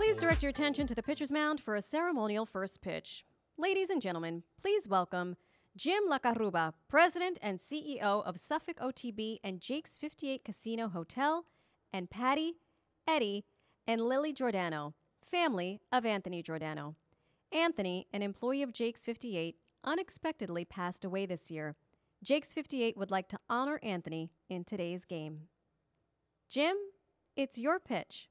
Please direct your attention to the pitcher's mound for a ceremonial first pitch. Ladies and gentlemen, please welcome Jim Lacaruba, President and CEO of Suffolk OTB and Jake's 58 Casino Hotel, and Patty, Eddie, and Lily Giordano, family of Anthony Giordano. Anthony, an employee of Jake's 58, unexpectedly passed away this year. Jake's 58 would like to honor Anthony in today's game. Jim, it's your pitch.